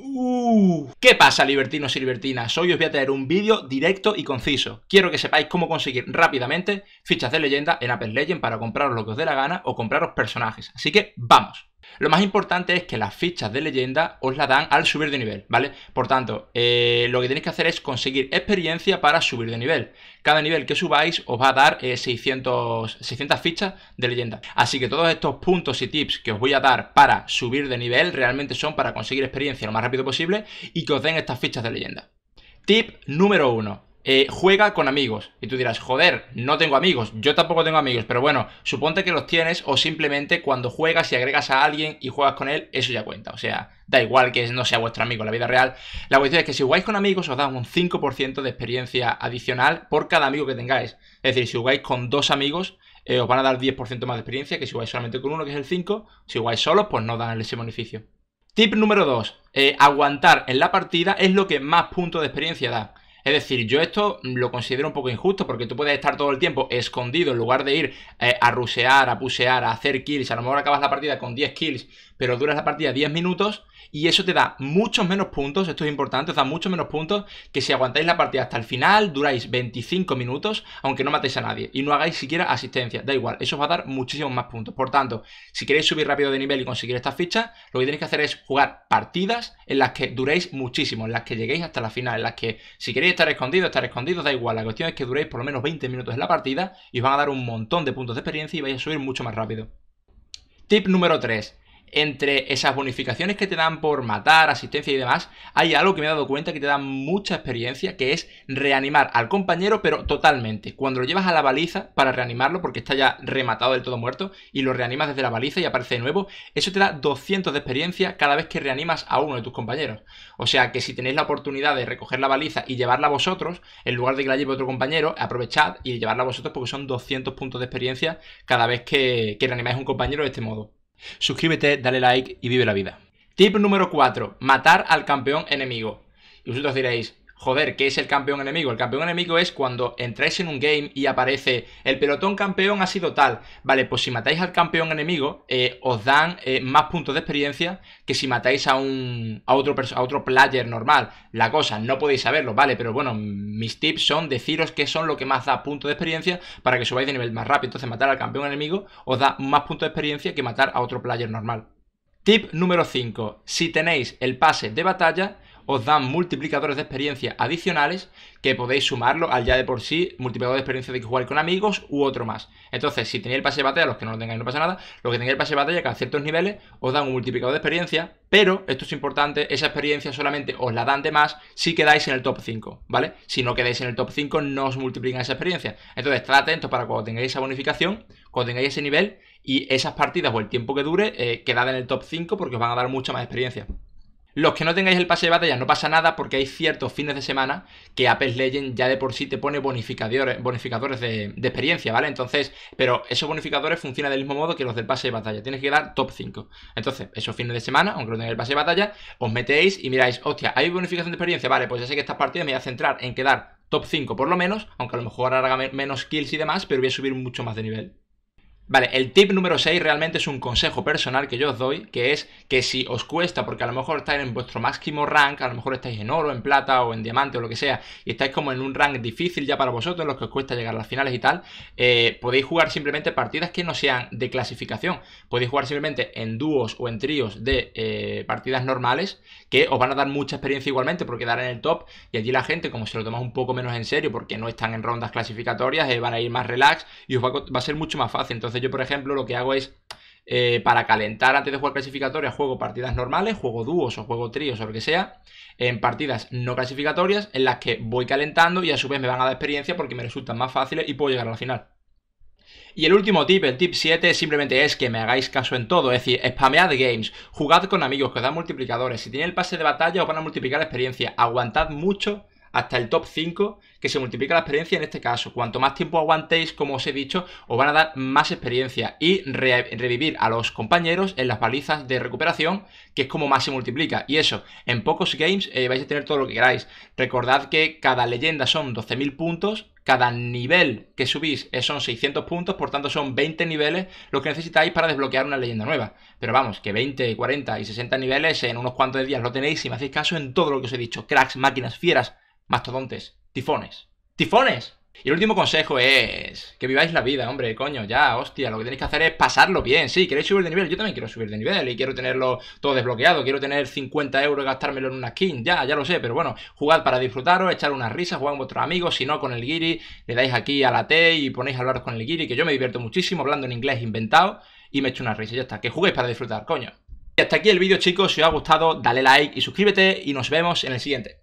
Uh. ¿Qué pasa, libertinos y libertinas? Hoy os voy a traer un vídeo directo y conciso. Quiero que sepáis cómo conseguir rápidamente fichas de leyenda en Apple Legend para compraros lo que os dé la gana o compraros personajes. Así que, ¡vamos! Lo más importante es que las fichas de leyenda os las dan al subir de nivel, ¿vale? Por tanto, eh, lo que tenéis que hacer es conseguir experiencia para subir de nivel. Cada nivel que subáis os va a dar 600, eh, 600 fichas de leyenda. Así que todos estos puntos y tips que os voy a dar para subir de nivel realmente son para conseguir experiencia lo más rápido posible y que os den estas fichas de leyenda. Tip número 1 eh, juega con amigos. Y tú dirás, joder, no tengo amigos, yo tampoco tengo amigos, pero bueno, suponte que los tienes o simplemente cuando juegas y agregas a alguien y juegas con él, eso ya cuenta. O sea, da igual que no sea vuestro amigo en la vida real. La cuestión es que si jugáis con amigos os dan un 5% de experiencia adicional por cada amigo que tengáis. Es decir, si jugáis con dos amigos, eh, os van a dar 10% más de experiencia que si jugáis solamente con uno, que es el 5. Si jugáis solos, pues no dan ese beneficio. Tip número 2. Eh, aguantar en la partida es lo que más puntos de experiencia da. Es decir, yo esto lo considero un poco injusto porque tú puedes estar todo el tiempo escondido en lugar de ir eh, a rusear, a pusear, a hacer kills. A lo mejor acabas la partida con 10 kills, pero duras la partida 10 minutos y eso te da muchos menos puntos, esto es importante, os da muchos menos puntos que si aguantáis la partida hasta el final, duráis 25 minutos, aunque no matéis a nadie y no hagáis siquiera asistencia, da igual, eso os va a dar muchísimos más puntos. Por tanto, si queréis subir rápido de nivel y conseguir estas fichas, lo que tenéis que hacer es jugar partidas en las que duréis muchísimo, en las que lleguéis hasta la final, en las que si queréis estar escondidos, estar escondidos, da igual, la cuestión es que duréis por lo menos 20 minutos en la partida y os van a dar un montón de puntos de experiencia y vais a subir mucho más rápido. Tip número 3 entre esas bonificaciones que te dan por matar, asistencia y demás, hay algo que me he dado cuenta que te da mucha experiencia, que es reanimar al compañero, pero totalmente. Cuando lo llevas a la baliza para reanimarlo, porque está ya rematado del todo muerto, y lo reanimas desde la baliza y aparece de nuevo, eso te da 200 de experiencia cada vez que reanimas a uno de tus compañeros. O sea que si tenéis la oportunidad de recoger la baliza y llevarla a vosotros, en lugar de que la lleve otro compañero, aprovechad y llevarla a vosotros porque son 200 puntos de experiencia cada vez que, que reanimáis a un compañero de este modo. Suscríbete, dale like y vive la vida. Tip número 4. Matar al campeón enemigo. Y vosotros diréis, Joder, ¿qué es el campeón enemigo? El campeón enemigo es cuando entráis en un game y aparece el pelotón campeón ha sido tal. Vale, pues si matáis al campeón enemigo, eh, os dan eh, más puntos de experiencia que si matáis a un otro, a otro player normal. La cosa, no podéis saberlo, ¿vale? Pero bueno, mis tips son deciros qué son lo que más da puntos de experiencia para que subáis de nivel más rápido. Entonces, matar al campeón enemigo os da más puntos de experiencia que matar a otro player normal. Tip número 5. Si tenéis el pase de batalla, os dan multiplicadores de experiencia adicionales que podéis sumarlo al ya de por sí multiplicador de experiencia de que jugar con amigos u otro más. Entonces, si tenéis el pase de batalla, los que no lo tengáis no pasa nada, los que tengáis el pase de batalla que a ciertos niveles os dan un multiplicador de experiencia, pero esto es importante, esa experiencia solamente os la dan de más si quedáis en el top 5, ¿vale? Si no quedáis en el top 5 no os multiplica esa experiencia. Entonces, estad atentos para cuando tengáis esa bonificación, cuando tengáis ese nivel y esas partidas o el tiempo que dure, eh, quedad en el top 5 porque os van a dar mucha más experiencia. Los que no tengáis el pase de batalla no pasa nada porque hay ciertos fines de semana que Apple Legends ya de por sí te pone bonificadores, bonificadores de, experiencia, ¿vale? Entonces, pero esos bonificadores funcionan del mismo modo que los del pase de batalla. Tienes que dar top 5. Entonces, esos fines de semana, aunque no tengáis el pase de batalla, os metéis y miráis, hostia, ¿hay bonificación de experiencia? Vale, pues ya sé que esta partida me voy a centrar en quedar top 5 por lo menos, aunque a lo mejor haga menos kills y demás, pero voy a subir mucho más de nivel. Vale, el tip número 6 realmente es un consejo personal que yo os doy, que es que si os cuesta, porque a lo mejor estáis en vuestro máximo rank, a lo mejor estáis en oro, en plata o en diamante o lo que sea, y estáis como en un rank difícil ya para vosotros, los que os cuesta llegar a las finales y tal, eh, podéis jugar simplemente partidas que no sean de clasificación. Podéis jugar simplemente en dúos o en tríos de eh, partidas normales, que os van a dar mucha experiencia igualmente, porque dar en el top, y allí la gente, como se lo toma un poco menos en serio, porque no están en rondas clasificatorias, eh, van a ir más relax y os va a, va a ser mucho más fácil. Entonces, yo, por ejemplo, lo que hago es, eh, para calentar antes de jugar clasificatorias, juego partidas normales, juego dúos o juego tríos o lo que sea, en partidas no clasificatorias en las que voy calentando y a su vez me van a dar experiencia porque me resultan más fáciles y puedo llegar al final. Y el último tip, el tip 7, simplemente es que me hagáis caso en todo, es decir, spamead games, jugad con amigos, que os dan multiplicadores, si tiene el pase de batalla os van a multiplicar experiencia, aguantad mucho hasta el top 5 que se multiplica la experiencia en este caso. Cuanto más tiempo aguantéis, como os he dicho, os van a dar más experiencia y revivir a los compañeros en las palizas de recuperación, que es como más se multiplica. Y eso, en pocos games eh, vais a tener todo lo que queráis. Recordad que cada leyenda son 12.000 puntos, cada nivel que subís eh, son 600 puntos, por tanto son 20 niveles los que necesitáis para desbloquear una leyenda nueva. Pero vamos, que 20, 40 y 60 niveles en unos cuantos días lo tenéis si me hacéis caso en todo lo que os he dicho. Cracks, máquinas, fieras, Mastodontes. Tifones. ¡Tifones! Y el último consejo es que viváis la vida, hombre, coño, ya, hostia, lo que tenéis que hacer es pasarlo bien. Sí, queréis subir de nivel, yo también quiero subir de nivel y quiero tenerlo todo desbloqueado, quiero tener 50 euros y gastármelo en una skin, ya, ya lo sé, pero bueno, jugad para disfrutaros, echar unas risas, jugad con vuestros amigos, si no con el giri, le dais aquí a la T y ponéis a hablaros con el giri, que yo me divierto muchísimo hablando en inglés inventado y me echo una risa, ya está, que juguéis para disfrutar, coño. Y hasta aquí el vídeo, chicos, si os ha gustado, dale like y suscríbete y nos vemos en el siguiente.